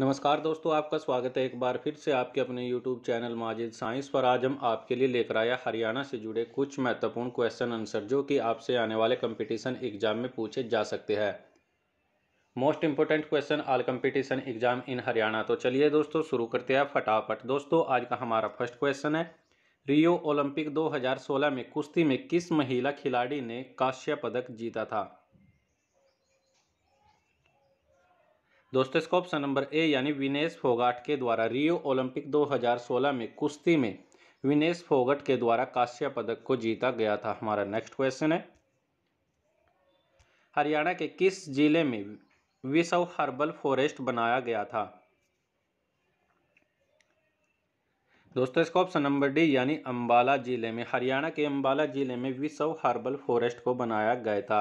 नमस्कार दोस्तों आपका स्वागत है एक बार फिर से आपके अपने यूट्यूब चैनल माजिद साइंस पर आज हम आपके लिए लेकर आया हरियाणा से जुड़े कुछ महत्वपूर्ण क्वेश्चन आंसर जो कि आपसे आने वाले कंपटीशन एग्जाम में पूछे जा सकते हैं most important question all competition exam in Haryana तो चलिए दोस्तों शुरू करते हैं फटाफट दोस्तों आज का हमारा फर्स्ट क्वेश्चन है रियो ओलंपिक दो में कुश्ती में किस महिला खिलाड़ी ने काश्य पदक जीता था दोस्तों इसका ऑप्शन नंबर ए यानी विनेश फोगाट के द्वारा रियो ओलंपिक 2016 में कुश्ती में विनेश फोगट के द्वारा कांस्य पदक को जीता गया था हमारा नेक्स्ट क्वेश्चन है हरियाणा के किस जिले में विश्व हर्बल फॉरेस्ट बनाया गया था दोस्तों इसका ऑप्शन नंबर डी यानी अंबाला जिले में हरियाणा के अंबाला जिले में विश्व हर्बल फॉरेस्ट को बनाया गया था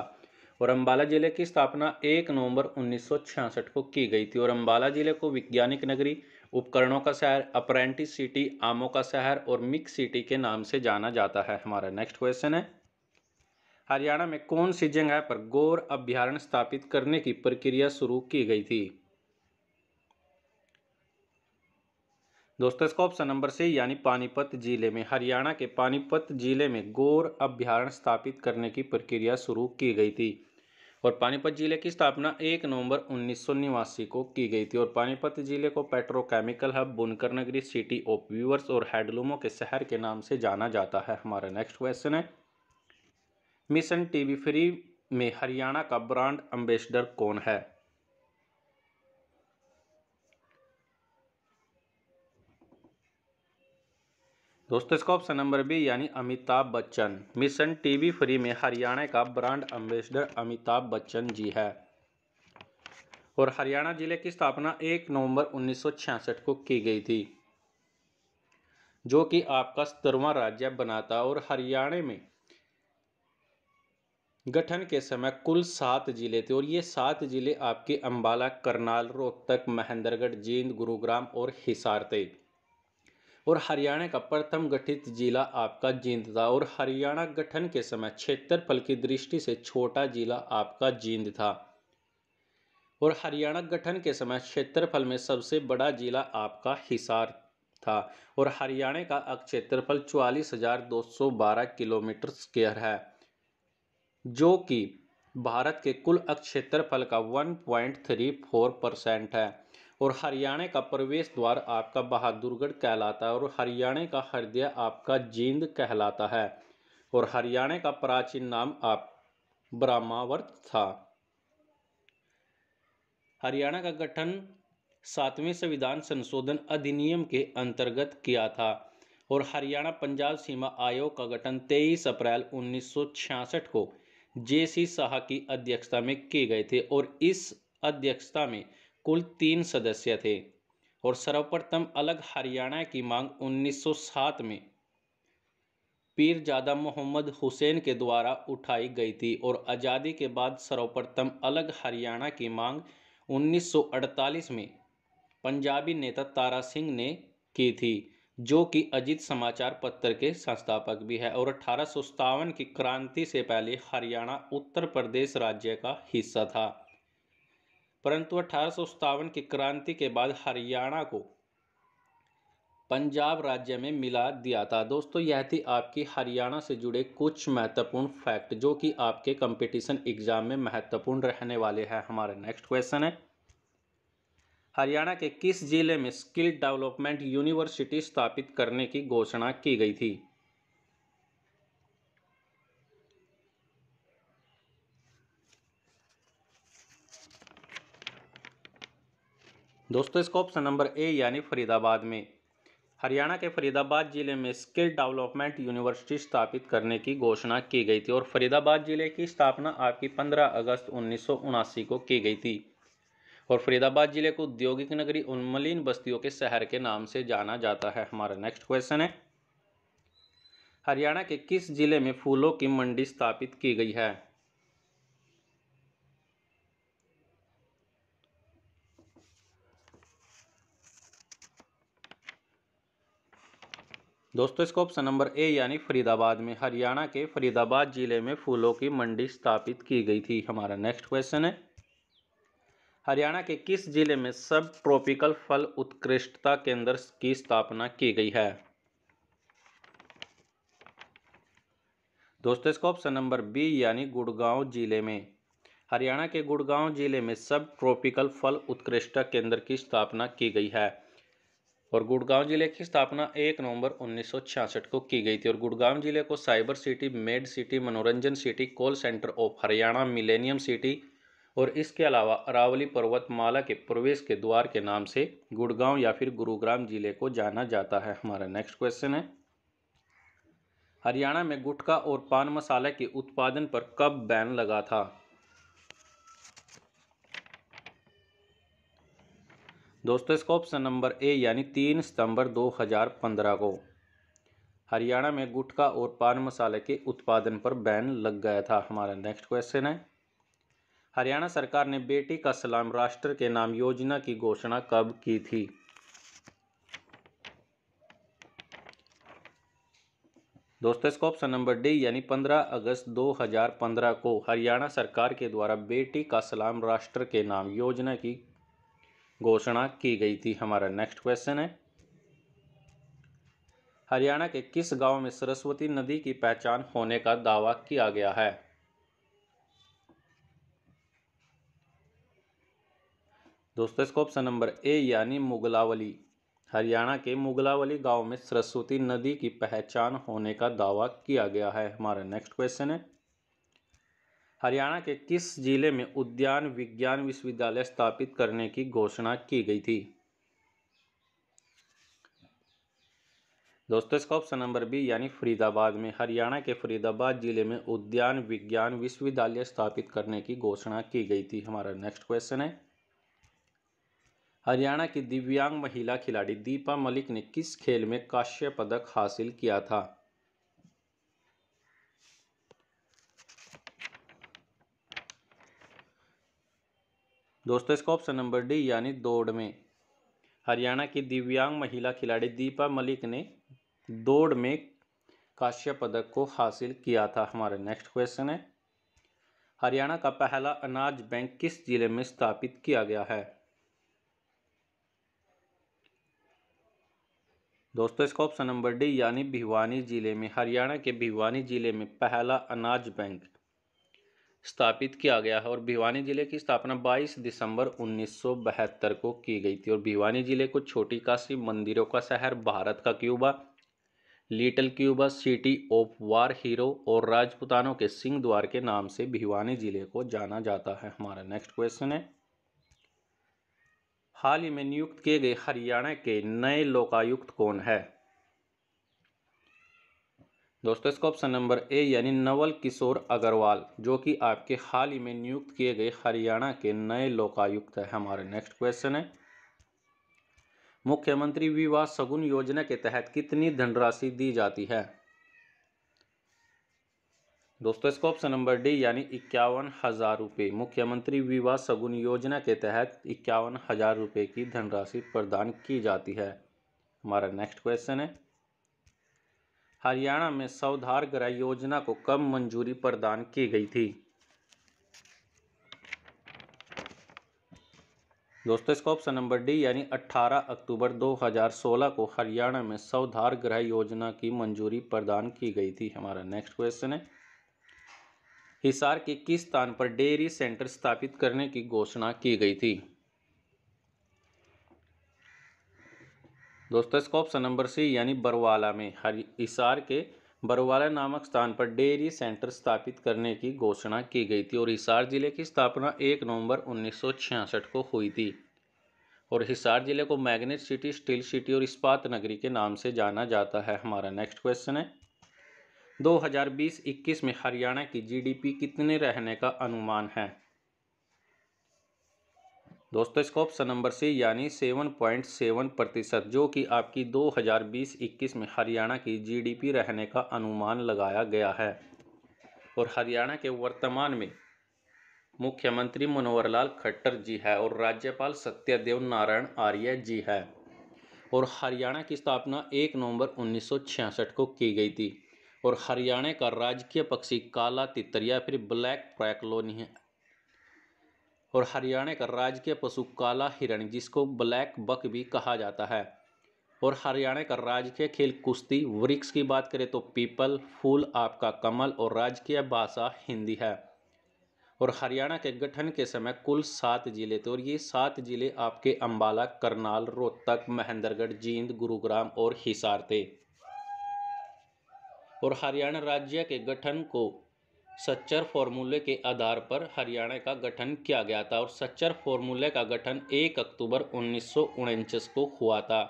और अम्बाला ज़िले की स्थापना एक नवंबर 1966 को की गई थी और अम्बाला ज़िले को वैज्ञानिक नगरी उपकरणों का शहर अप्रेंटिस सिटी आमों का शहर और मिक्स सिटी के नाम से जाना जाता है हमारा नेक्स्ट क्वेश्चन है हरियाणा में कौन सी जगह पर गौर अभ्यारण्य स्थापित करने की प्रक्रिया शुरू की गई थी दोस्तों इसका ऑप्शन नंबर सी यानी पानीपत जिले में हरियाणा के पानीपत जिले में गौर अभ्यारण स्थापित करने की प्रक्रिया शुरू की गई थी और पानीपत जिले की स्थापना 1 नवंबर उन्नीस को की गई थी और पानीपत जिले को पेट्रोकेमिकल हब बुनकर नगरी सिटी ऑफ व्यूअर्स और हैडलूमों के शहर के नाम से जाना जाता है हमारा नेक्स्ट क्वेश्चन है मिशन टीवी फ्री में हरियाणा का ब्रांड एम्बेसडर कौन है दोस्तों इसका ऑप्शन नंबर बी यानी Amitabh Bachchan mission TV free में हरियाणा का ब्रांड एम्बेसडर अमिताभ बच्चन जी है और हरियाणा जिले की स्थापना 1 नवंबर 1966 को की गई थी जो कि आपका सत्रवा राज्य बनाता और हरियाणा में गठन के समय कुल सात जिले थे और ये सात जिले आपके अंबाला करनाल रोहतक महेंद्रगढ़ जींद गुरुग्राम और हिसार थे और हरियाणा का प्रथम गठित जिला आपका जींद था और हरियाणा गठन के समय क्षेत्रफल की दृष्टि से छोटा जिला आपका जींद था और हरियाणा गठन के समय क्षेत्रफल में सबसे बड़ा जिला आपका हिसार था और हरियाणा का क्षेत्रफल चवालीस हजार दो सौ बारह किलोमीटर स्क्वेयर है जो कि भारत के कुल क्षेत्रफल का one point three four percent है और हरियाणा का प्रवेश द्वार आपका बहादुरगढ़ कहलाता है और हरियाणा का हृदय आपका जींद कहलाता है और हरियाणा का प्राचीन नाम आप ब्रह्मावर्त था हरियाणा का गठन सातवें संविधान संशोधन अधिनियम के अंतर्गत किया था और हरियाणा पंजाब सीमा आयोग का गठन 23 अप्रैल 1966 को जे सी शाह की अध्यक्षता में किए गए थे और इस अध्यक्षता में कुल तीन सदस्य थे और सर्वप्रथम अलग हरियाणा की मांग 1907 में पीरजादा मोहम्मद हुसैन के द्वारा उठाई गई थी और आज़ादी के बाद सर्वप्रथम अलग हरियाणा की मांग 1948 में पंजाबी नेता तारा सिंह ने की थी जो कि अजीत समाचार पत्र के संस्थापक भी है और अठारह की क्रांति से पहले हरियाणा उत्तर प्रदेश राज्य का हिस्सा था परंतु अठारह की क्रांति के बाद हरियाणा को पंजाब राज्य में मिला दिया था दोस्तों यह थी आपकी हरियाणा से जुड़े कुछ महत्वपूर्ण फैक्ट जो कि आपके कंपटीशन एग्जाम में महत्वपूर्ण रहने वाले हैं हमारे नेक्स्ट क्वेश्चन है हरियाणा के किस जिले में स्किल डेवलपमेंट यूनिवर्सिटी स्थापित करने की घोषणा की गई थी दोस्तों इसका ऑप्शन नंबर ए यानी फरीदाबाद में हरियाणा के फरीदाबाद ज़िले में स्किल डेवलपमेंट यूनिवर्सिटी स्थापित करने की घोषणा की गई थी और फरीदाबाद ज़िले की स्थापना आपकी 15 अगस्त उन्नीस को की गई थी और फरीदाबाद ज़िले को औद्योगिक नगरी उन्मलिन बस्तियों के शहर के नाम से जाना जाता है हमारा नेक्स्ट क्वेश्चन है हरियाणा के किस ज़िले में फूलों की मंडी स्थापित की गई है दोस्तों इसका ऑप्शन नंबर ए यानी फरीदाबाद में हरियाणा के फरीदाबाद जिले में फूलों की मंडी स्थापित की गई थी हमारा नेक्स्ट क्वेश्चन है हरियाणा के किस जिले में सब ट्रॉपिकल फल उत्कृष्टता केंद्र की स्थापना की गई है दोस्तों इसका ऑप्शन नंबर बी यानी गुड़गांव जिले में हरियाणा के गुड़गांव जिले में सब ट्रॉपिकल फल उत्कृष्टता केंद्र की स्थापना की गई है और गुड़गांव जिले की स्थापना 1 नवंबर 1966 को की गई थी और गुड़गांव जिले को साइबर सिटी मेड सिटी मनोरंजन city call centre of Haryana millennium city और इसके अलावा अरावली पर्वतमाला के प्रवेश के द्वार के नाम से गुड़गांव या फिर गुरुग्राम जिले को जाना जाता है हमारा नेक्स्ट क्वेश्चन है हरियाणा में गुटखा और पान मसाला के उत्पादन पर कब बैन लगा था दोस्तों इसका ऑप्शन नंबर ए यानी तीन सितंबर 2015 को हरियाणा में गुटखा और पान मसाले के उत्पादन पर बैन लग गया था हमारा नेक्स्ट क्वेश्चन है हरियाणा सरकार ने बेटी का सलाम राष्ट्र के नाम योजना की घोषणा कब की थी दोस्तों इसका ऑप्शन नंबर डी यानी 15 अगस्त 2015 को हरियाणा सरकार के द्वारा बेटी का सलाम राष्ट्र के नाम योजना की घोषणा की गई थी हमारा नेक्स्ट क्वेश्चन है हरियाणा के किस गांव में सरस्वती नदी की पहचान होने का दावा किया गया है दोस्तों इसका ऑप्शन नंबर ए यानी मुगलावली हरियाणा के मुगलावली गांव में सरस्वती नदी की पहचान होने का दावा किया गया है हमारा नेक्स्ट क्वेश्चन है हरियाणा के किस जिले में उद्यान विज्ञान विश्वविद्यालय स्थापित करने की घोषणा की गई थी दोस्तों इसका ऑप्शन नंबर बी यानी फरीदाबाद में हरियाणा के फरीदाबाद जिले में उद्यान विज्ञान विश्वविद्यालय स्थापित करने की घोषणा की गई थी हमारा नेक्स्ट क्वेश्चन है हरियाणा की दिव्यांग महिला खिलाड़ी दीपा मलिक ने किस खेल में काश्य पदक हासिल किया था दोस्तों इसका ऑप्शन नंबर डी यानी दौड़ में हरियाणा की दिव्यांग महिला खिलाड़ी दीपा मलिक ने दौड़ में काश्य पदक को हासिल किया था हमारा नेक्स्ट क्वेश्चन है हरियाणा का पहला अनाज बैंक किस जिले में स्थापित किया गया है दोस्तों इसका ऑप्शन नंबर डी यानी भिवानी जिले में हरियाणा के भिवानी जिले में पहला अनाज बैंक स्थापित किया गया है और भिवानी जिले की स्थापना 22 दिसंबर उन्नीस को की गई थी और भिवानी जिले को छोटी काशी मंदिरों का शहर भारत का Cuba little Cuba city of war hero और राजपुतानों के सिंह द्वार के नाम से भिवानी जिले को जाना जाता है हमारा नेक्स्ट क्वेश्चन है हाल ही में नियुक्त किए गए हरियाणा के नए लोकायुक्त कौन है दोस्तों इसका ऑप्शन नंबर ए यानी नवल किशोर अग्रवाल जो कि आपके हाल ही में नियुक्त किए गए हरियाणा के नए लोकायुक्त है हमारे नेक्स्ट क्वेश्चन है मुख्यमंत्री विवाह शगुन योजना के तहत कितनी धनराशि दी जाती है दोस्तों इसका ऑप्शन नंबर डी यानी इक्यावन हज़ार रुपये मुख्यमंत्री विवाह सगुन योजना के तहत इक्यावन हज़ार रुपये की धनराशि प्रदान की जाती है हमारा नेक्स्ट क्वेश्चन है हरियाणा में सौधार ग्रह योजना को कम मंजूरी प्रदान की गई थी दोस्तों इसका ऑप्शन नंबर डी यानी 18 अक्टूबर 2016 को हरियाणा में सौधार ग्रह योजना की मंजूरी प्रदान की गई थी हमारा नेक्स्ट क्वेश्चन है हिसार के किस स्थान पर डेयरी सेंटर स्थापित करने की घोषणा की गई थी दोस्तों इसका ऑप्शन नंबर सी यानी बरवाला में हर हिसार के बरवाला नामक स्थान पर डेयरी सेंटर स्थापित करने की घोषणा की गई थी और हिसार जिले की स्थापना एक नवंबर 1966 को हुई थी और हिसार जिले को मैग्नेट सिटी स्टील सिटी और इस्पात नगरी के नाम से जाना जाता है हमारा नेक्स्ट क्वेश्चन है 2020-21 में हरियाणा की जीडीपी कितने रहने का अनुमान है दोस्तों इसका ऑप्शन नंबर सी यानी 7.7 प्रतिशत जो कि आपकी 2020-21 में हरियाणा की जीडीपी रहने का अनुमान लगाया गया है और हरियाणा के वर्तमान में मुख्यमंत्री मनोहर लाल खट्टर जी है और राज्यपाल सत्यदेव नारायण आर्य जी है और हरियाणा की स्थापना 1 नवंबर 1966 को की गई थी और हरियाणा का राजकीय पक्षी काला तितर या फिर ब्लैक प्रैकलोनी है और हरियाणा का राजकीय पशु काला हिरण जिसको ब्लैक बक भी कहा जाता है और हरियाणा का राजकीय खेल कुश्ती वृक्ष की बात करें तो पीपल फूल आपका कमल और राजकीय भाषा हिंदी है और हरियाणा के गठन के समय कुल सात जिले थे और ये सात जिले आपके अंबाला करनाल रोहतक महेंद्रगढ़ जींद गुरुग्राम और हिसार थे और हरियाणा राज्य के गठन को सच्चर फॉर्मूले के आधार पर हरियाणा का गठन किया गया था और सच्चर फॉर्मूले का गठन 1 अक्टूबर उन्नीस को हुआ था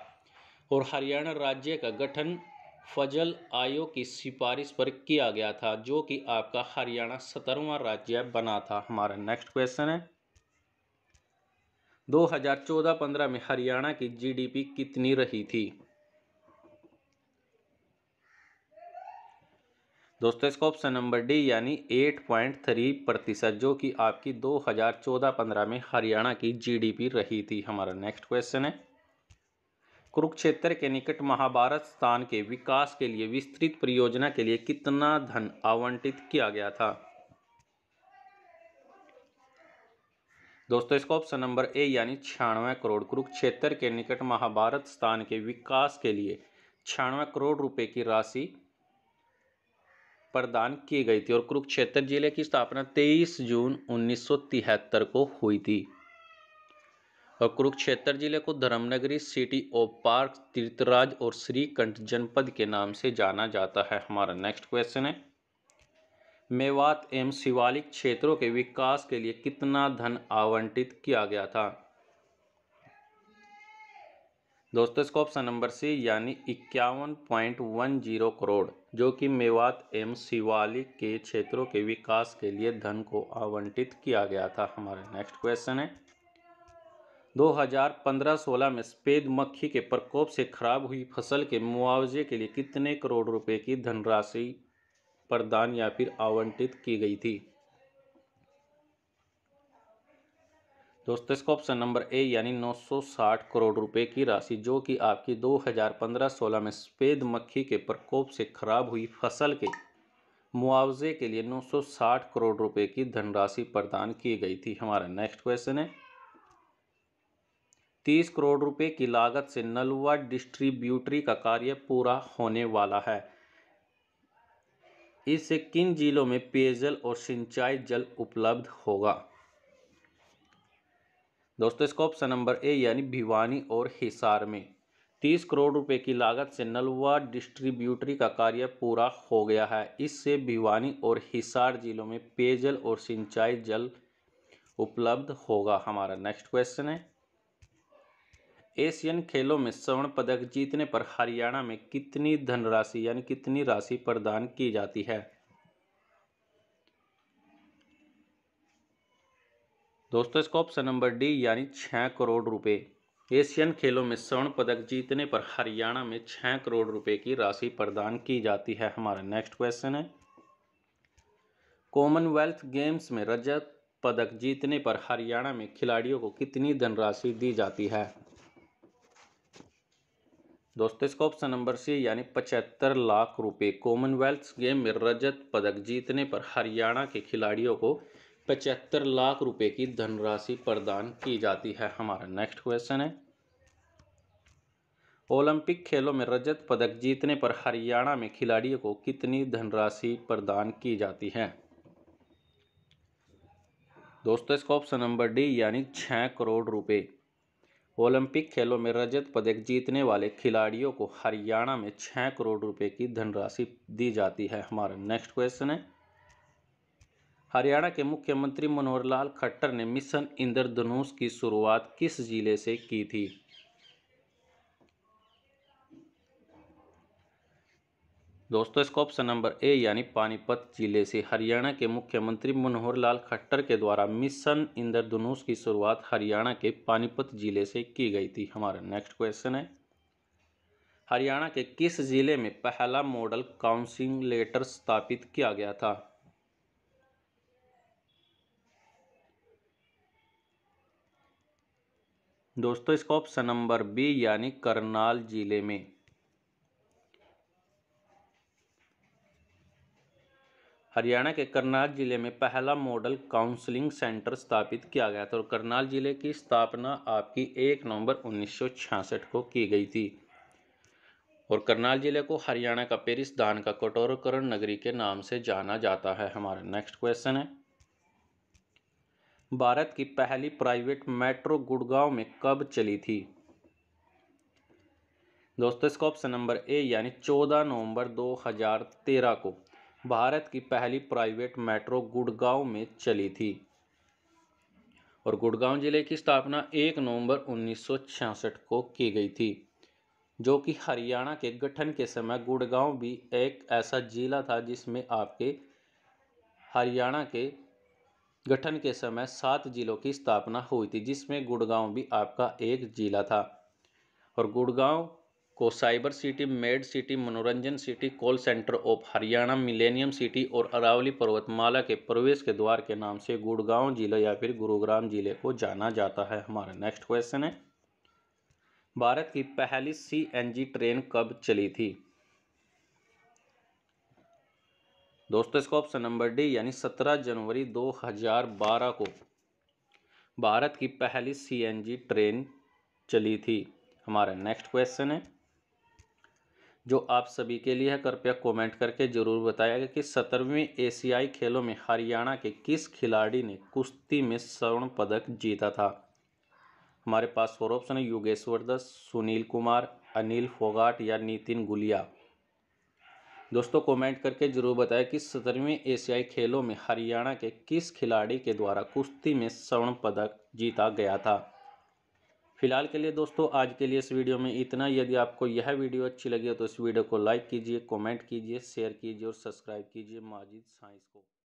और हरियाणा राज्य का गठन फजल आयोग की सिफारिश पर किया गया था जो कि आपका हरियाणा सत्रहवा राज्य बना था हमारा नेक्स्ट क्वेश्चन है 2014-15 में हरियाणा की जीडीपी कितनी रही थी दोस्तों इसका ऑप्शन नंबर डी यानी 8.3 प्रतिशत जो कि आपकी 2014-15 में हरियाणा की जीडीपी रही थी हमारा नेक्स्ट क्वेश्चन है कुरुक्षेत्र के निकट महाभारत स्थान के विकास के लिए विस्तृत परियोजना के लिए कितना धन आवंटित किया गया था दोस्तों इसका ऑप्शन नंबर ए यानी छियानवे करोड़ कुरुक्षेत्र के निकट महाभारत स्थान के विकास के लिए छियानवे करोड़ रुपए की राशि प्रदान की गई थी और कुरुक्षेत्र जिले की स्थापना 23 जून 1973 को हुई थी और कुरुक्षेत्र जिले को धर्मनगरी सिटी ऑफ पार्क तीर्थराज और श्रीकंठ जनपद के नाम से जाना जाता है हमारा नेक्स्ट क्वेश्चन है मेवात एवं शिवालिक क्षेत्रों के विकास के लिए कितना धन आवंटित किया गया था दोस्तों इसको ऑप्शन नंबर सी यानी इक्यावन पॉइंट वन जीरो करोड़ जो कि मेवात एवं शिवालिक के क्षेत्रों के विकास के लिए धन को आवंटित किया गया था हमारा नेक्स्ट क्वेश्चन है 2015-16 में सफेद मक्खी के प्रकोप से खराब हुई फसल के मुआवजे के लिए कितने करोड़ रुपए की धनराशि प्रदान या फिर आवंटित की गई थी दोस्तों इसका ऑप्शन नंबर ए यानी 960 करोड़ रुपए की राशि जो कि आपकी 2015-16 में सफ़ेद मक्खी के प्रकोप से खराब हुई फसल के मुआवजे के लिए 960 करोड़ रुपए की धनराशि प्रदान की गई थी हमारा नेक्स्ट क्वेश्चन है तीस करोड़ रुपए की लागत से नलवा डिस्ट्रीब्यूटरी का कार्य पूरा होने वाला है इससे किन जिलों में पेयजल और सिंचाई जल उपलब्ध होगा दोस्तों इसका ऑप्शन नंबर ए यानी भिवानी और हिसार में तीस करोड़ रुपए की लागत से नलवा डिस्ट्रीब्यूटरी का कार्य पूरा हो गया है इससे भिवानी और हिसार जिलों में पेयजल और सिंचाई जल उपलब्ध होगा हमारा नेक्स्ट क्वेश्चन है एशियन खेलों में स्वर्ण पदक जीतने पर हरियाणा में कितनी धनराशि यानी कितनी राशि प्रदान की जाती है दोस्तों इसका ऑप्शन नंबर डी यानी छः करोड़ रुपए एशियन खेलों में स्वर्ण पदक जीतने पर हरियाणा में छः करोड़ रुपए की राशि प्रदान की जाती है हमारा नेक्स्ट क्वेश्चन है कॉमनवेल्थ गेम्स में रजत पदक जीतने पर हरियाणा में खिलाड़ियों को कितनी धनराशि दी जाती है दोस्तों इसका ऑप्शन नंबर सी यानी पचहत्तर लाख रुपए कॉमनवेल्थ गेम में रजत पदक जीतने पर हरियाणा के खिलाड़ियों को पचहत्तर लाख रुपए की धनराशि प्रदान की जाती है हमारा नेक्स्ट क्वेश्चन है ओलंपिक खेलों में रजत पदक जीतने पर हरियाणा में खिलाड़ियों को कितनी धनराशि प्रदान की जाती है दोस्तों इसका ऑप्शन नंबर डी यानी छः करोड़ रुपए ओलंपिक खेलों में रजत पदक जीतने वाले खिलाड़ियों को हरियाणा में छः करोड़ रुपए की धनराशि दी जाती है हमारा नेक्स्ट क्वेश्चन है हरियाणा के मुख्यमंत्री मनोहर लाल खट्टर ने मिशन इंद्रधनुष की शुरुआत किस जिले से की थी दोस्तों इसका ऑप्शन नंबर ए यानी पानीपत जिले से हरियाणा के मुख्यमंत्री मनोहर लाल खट्टर के द्वारा मिशन इंद्रधनुष की शुरुआत हरियाणा के पानीपत जिले से की गई थी हमारा नेक्स्ट क्वेश्चन है हरियाणा के किस जिले में पहला मॉडल काउंसिलेटर स्थापित किया गया था दोस्तों इसका ऑप्शन नंबर बी यानी करनाल जिले में हरियाणा के करनाल जिले में पहला मॉडल काउंसलिंग सेंटर स्थापित किया गया था और करनाल जिले की स्थापना आपकी एक नवंबर 1966 को की गई थी और करनाल जिले को हरियाणा का पेरिस धान का कटोरकरण नगरी के नाम से जाना जाता है हमारा नेक्स्ट क्वेश्चन है भारत की पहली प्राइवेट मेट्रो गुड़गांव में कब चली थी दोस्तों इसका ऑप्शन नंबर ए यानी 14 नवंबर 2013 को भारत की पहली प्राइवेट मेट्रो गुड़गांव में चली थी और गुड़गांव जिले की स्थापना 1 नवंबर 1966 को की गई थी जो कि हरियाणा के गठन के समय गुड़गांव भी एक ऐसा जिला था जिसमें आपके हरियाणा के गठन के समय सात जिलों की स्थापना हुई थी जिसमें गुड़गांव भी आपका एक जिला था और गुड़गांव को साइबर सिटी मेड सिटी मनोरंजन city call centre of Haryana millennium city और अरावली पर्वतमाला के प्रवेश के द्वार के नाम से गुड़गांव जिले या फिर गुरुग्राम जिले को जाना जाता है हमारा नेक्स्ट क्वेश्चन है भारत की पहली सी ट्रेन कब चली थी दोस्तों इसका ऑप्शन नंबर डी यानी 17 जनवरी 2012 को भारत की पहली सीएनजी ट्रेन चली थी हमारा नेक्स्ट क्वेश्चन है जो आप सभी के लिए है कृपया कमेंट करके ज़रूर बताएगा कि सत्रहवीं एशियाई खेलों में हरियाणा के किस खिलाड़ी ने कुश्ती में स्वर्ण पदक जीता था हमारे पास फोर ऑप्शन है योगेश्वर दस सुनील कुमार अनिल फोगाट या नितिन गुलिया दोस्तों कमेंट करके ज़रूर बताएं कि सत्रहवीं एशियाई खेलों में हरियाणा के किस खिलाड़ी के द्वारा कुश्ती में स्वर्ण पदक जीता गया था फिलहाल के लिए दोस्तों आज के लिए इस वीडियो में इतना यदि आपको यह वीडियो अच्छी लगी हो तो इस वीडियो को लाइक कीजिए कमेंट कीजिए शेयर कीजिए और सब्सक्राइब कीजिए माजिद साइंस को